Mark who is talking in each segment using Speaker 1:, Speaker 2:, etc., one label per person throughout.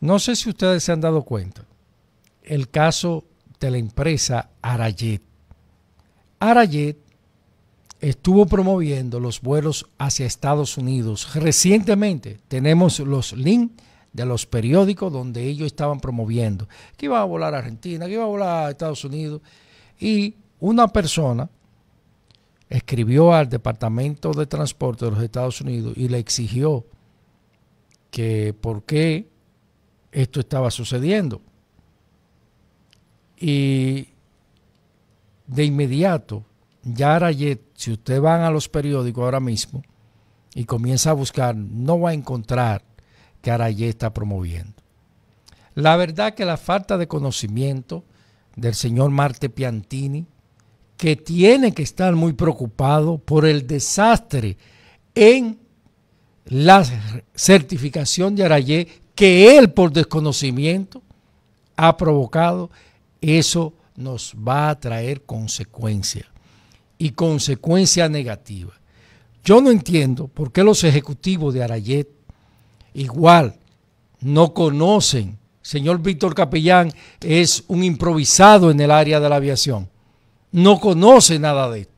Speaker 1: No sé si ustedes se han dado cuenta. El caso de la empresa Arayet. Arayet estuvo promoviendo los vuelos hacia Estados Unidos. Recientemente tenemos los links de los periódicos donde ellos estaban promoviendo que iba a volar a Argentina, que iba a volar a Estados Unidos. Y una persona escribió al Departamento de Transporte de los Estados Unidos y le exigió que por qué esto estaba sucediendo. Y de inmediato, ya Arayet, si usted va a los periódicos ahora mismo y comienza a buscar, no va a encontrar que Arayé está promoviendo. La verdad que la falta de conocimiento del señor Marte Piantini, que tiene que estar muy preocupado por el desastre en la certificación de Arayé que él por desconocimiento ha provocado, eso nos va a traer consecuencia y consecuencia negativa Yo no entiendo por qué los ejecutivos de Arayet igual no conocen. Señor Víctor Capellán es un improvisado en el área de la aviación. No conoce nada de esto.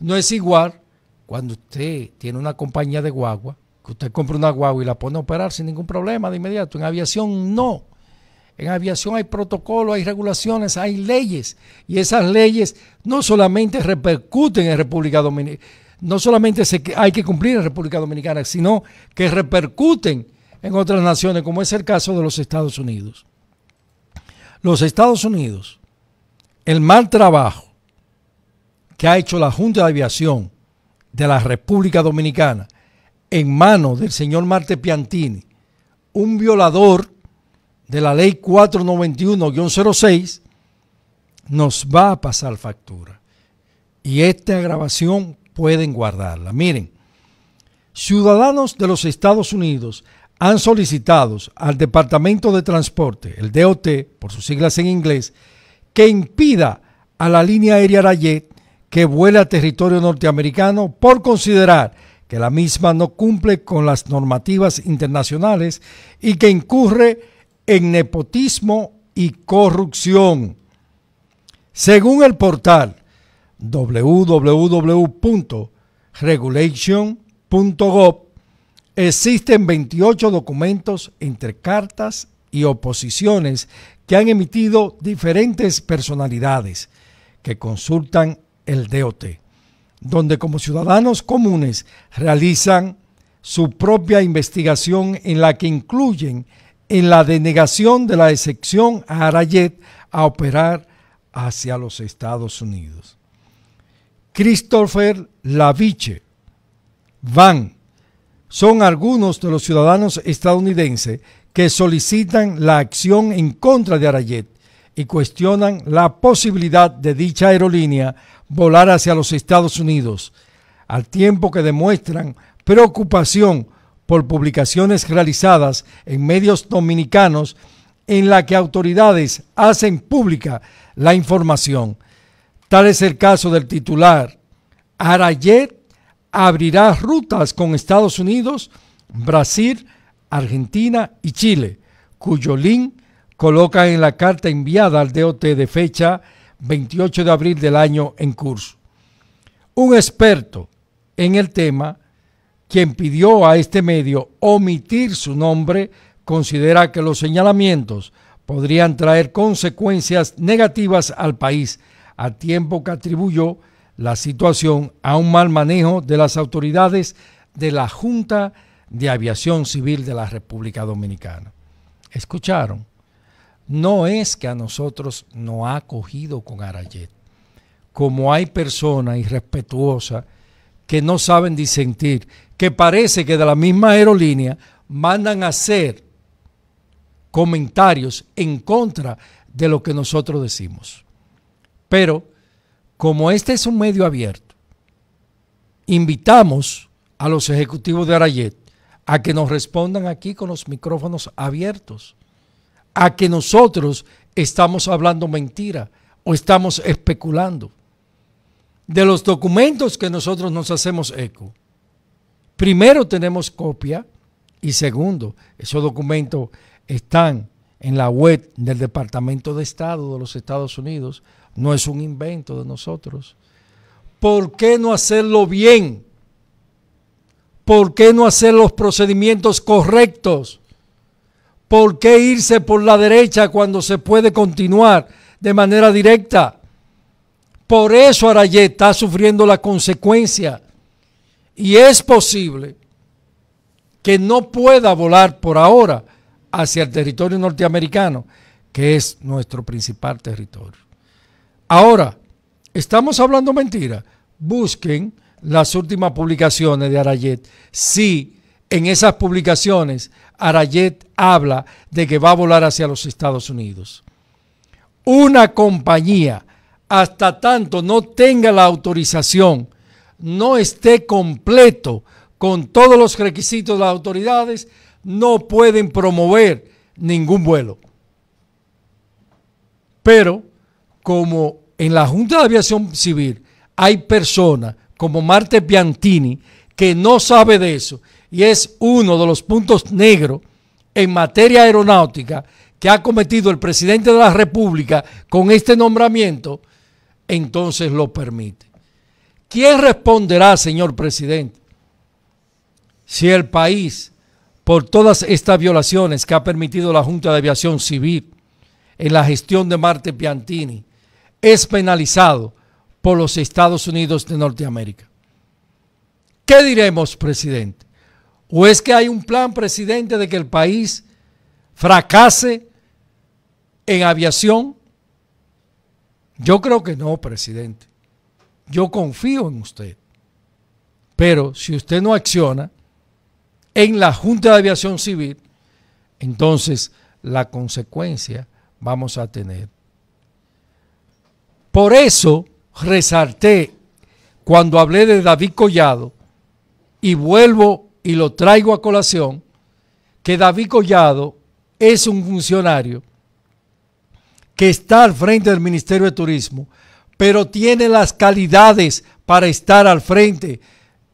Speaker 1: No es igual cuando usted tiene una compañía de guagua que usted compre una guagua y la pone a operar sin ningún problema de inmediato. En aviación no. En aviación hay protocolos, hay regulaciones, hay leyes. Y esas leyes no solamente repercuten en República Dominicana, no solamente hay que cumplir en República Dominicana, sino que repercuten en otras naciones, como es el caso de los Estados Unidos. Los Estados Unidos, el mal trabajo que ha hecho la Junta de Aviación de la República Dominicana, en manos del señor Marte Piantini, un violador de la ley 491-06, nos va a pasar factura. Y esta grabación pueden guardarla. Miren, ciudadanos de los Estados Unidos han solicitado al Departamento de Transporte, el DOT, por sus siglas en inglés, que impida a la línea aérea Rayet que vuele a territorio norteamericano por considerar que la misma no cumple con las normativas internacionales y que incurre en nepotismo y corrupción. Según el portal www.regulation.gov, existen 28 documentos entre cartas y oposiciones que han emitido diferentes personalidades que consultan el DOT donde como ciudadanos comunes realizan su propia investigación en la que incluyen en la denegación de la excepción a Arayet a operar hacia los Estados Unidos. Christopher Laviche, Van, son algunos de los ciudadanos estadounidenses que solicitan la acción en contra de Arayet y cuestionan la posibilidad de dicha aerolínea volar hacia los Estados Unidos, al tiempo que demuestran preocupación por publicaciones realizadas en medios dominicanos en la que autoridades hacen pública la información. Tal es el caso del titular. Arayet abrirá rutas con Estados Unidos, Brasil, Argentina y Chile, cuyo link coloca en la carta enviada al DOT de fecha 28 de abril del año en curso. Un experto en el tema, quien pidió a este medio omitir su nombre, considera que los señalamientos podrían traer consecuencias negativas al país, a tiempo que atribuyó la situación a un mal manejo de las autoridades de la Junta de Aviación Civil de la República Dominicana. Escucharon no es que a nosotros no ha acogido con Arayet, como hay personas irrespetuosas que no saben disentir, que parece que de la misma aerolínea mandan a hacer comentarios en contra de lo que nosotros decimos. Pero como este es un medio abierto, invitamos a los ejecutivos de Arayet a que nos respondan aquí con los micrófonos abiertos a que nosotros estamos hablando mentira o estamos especulando. De los documentos que nosotros nos hacemos eco, primero tenemos copia y segundo, esos documentos están en la web del Departamento de Estado de los Estados Unidos, no es un invento de nosotros. ¿Por qué no hacerlo bien? ¿Por qué no hacer los procedimientos correctos? ¿Por qué irse por la derecha cuando se puede continuar de manera directa? Por eso Arayet está sufriendo la consecuencia. Y es posible que no pueda volar por ahora hacia el territorio norteamericano, que es nuestro principal territorio. Ahora, estamos hablando mentira. Busquen las últimas publicaciones de Arayet. Sí, en esas publicaciones Arayet habla de que va a volar hacia los Estados Unidos. Una compañía, hasta tanto no tenga la autorización, no esté completo con todos los requisitos de las autoridades, no pueden promover ningún vuelo. Pero como en la Junta de Aviación Civil hay personas como Marte Piantini que no sabe de eso y es uno de los puntos negros en materia aeronáutica que ha cometido el presidente de la República con este nombramiento, entonces lo permite. ¿Quién responderá, señor presidente, si el país, por todas estas violaciones que ha permitido la Junta de Aviación Civil en la gestión de Marte Piantini, es penalizado por los Estados Unidos de Norteamérica? ¿Qué diremos, presidente? ¿O es que hay un plan, presidente, de que el país fracase en aviación? Yo creo que no, presidente. Yo confío en usted. Pero si usted no acciona en la Junta de Aviación Civil, entonces la consecuencia vamos a tener. Por eso resalté cuando hablé de David Collado y vuelvo y lo traigo a colación, que David Collado es un funcionario que está al frente del Ministerio de Turismo, pero tiene las calidades para estar al frente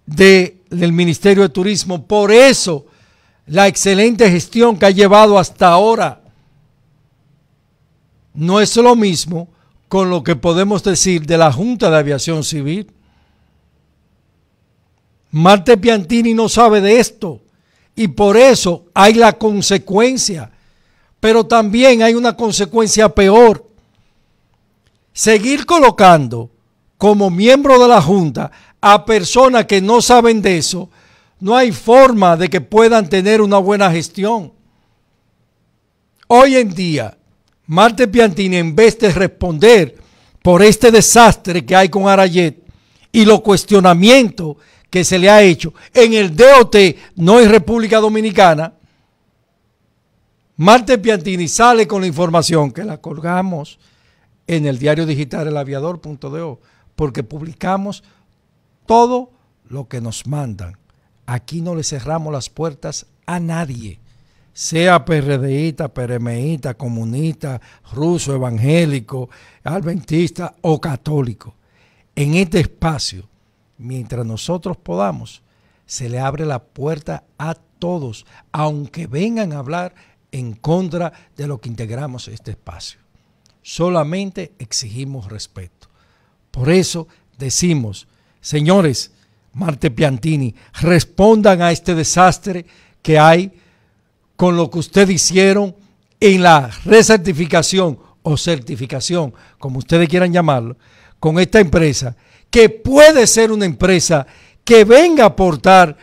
Speaker 1: de, del Ministerio de Turismo. Por eso, la excelente gestión que ha llevado hasta ahora no es lo mismo con lo que podemos decir de la Junta de Aviación Civil. Marte Piantini no sabe de esto y por eso hay la consecuencia. Pero también hay una consecuencia peor. Seguir colocando como miembro de la Junta a personas que no saben de eso, no hay forma de que puedan tener una buena gestión. Hoy en día, Marte Piantini, en vez de responder por este desastre que hay con Arayet y los cuestionamientos que se le ha hecho en el DOT, no en República Dominicana, Marte Piantini sale con la información que la colgamos en el diario digital elaviador.do porque publicamos todo lo que nos mandan. Aquí no le cerramos las puertas a nadie, sea PRDista, PRMista, comunista, ruso, evangélico, adventista o católico. En este espacio mientras nosotros podamos, se le abre la puerta a todos, aunque vengan a hablar en contra de lo que integramos este espacio. Solamente exigimos respeto. Por eso decimos, señores, Marte Piantini, respondan a este desastre que hay con lo que ustedes hicieron en la recertificación o certificación, como ustedes quieran llamarlo, con esta empresa que puede ser una empresa que venga a aportar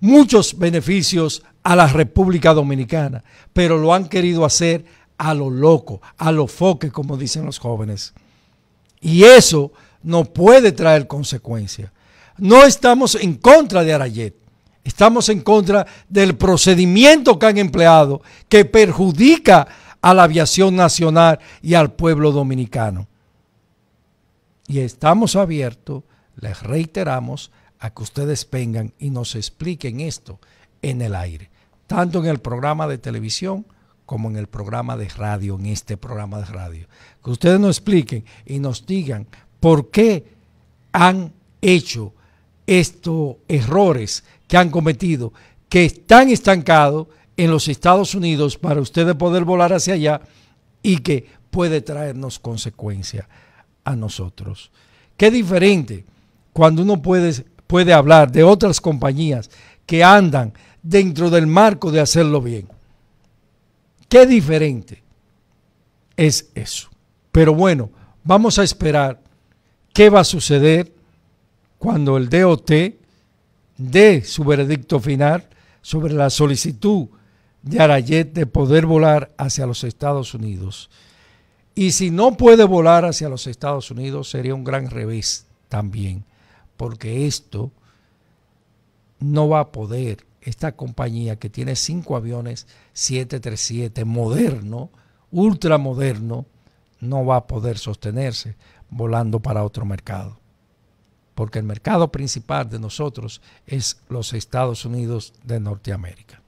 Speaker 1: muchos beneficios a la República Dominicana, pero lo han querido hacer a lo loco, a lo foque, como dicen los jóvenes. Y eso no puede traer consecuencias. No estamos en contra de Arayet, estamos en contra del procedimiento que han empleado que perjudica a la aviación nacional y al pueblo dominicano. Y estamos abiertos, les reiteramos, a que ustedes vengan y nos expliquen esto en el aire, tanto en el programa de televisión como en el programa de radio, en este programa de radio. Que ustedes nos expliquen y nos digan por qué han hecho estos errores que han cometido, que están estancados en los Estados Unidos para ustedes poder volar hacia allá y que puede traernos consecuencias nosotros. Qué diferente cuando uno puede, puede hablar de otras compañías que andan dentro del marco de hacerlo bien. Qué diferente es eso. Pero bueno, vamos a esperar qué va a suceder cuando el DOT dé su veredicto final sobre la solicitud de Arayet de poder volar hacia los Estados Unidos. Y si no puede volar hacia los Estados Unidos, sería un gran revés también, porque esto no va a poder, esta compañía que tiene cinco aviones 737 moderno, ultramoderno, no va a poder sostenerse volando para otro mercado. Porque el mercado principal de nosotros es los Estados Unidos de Norteamérica.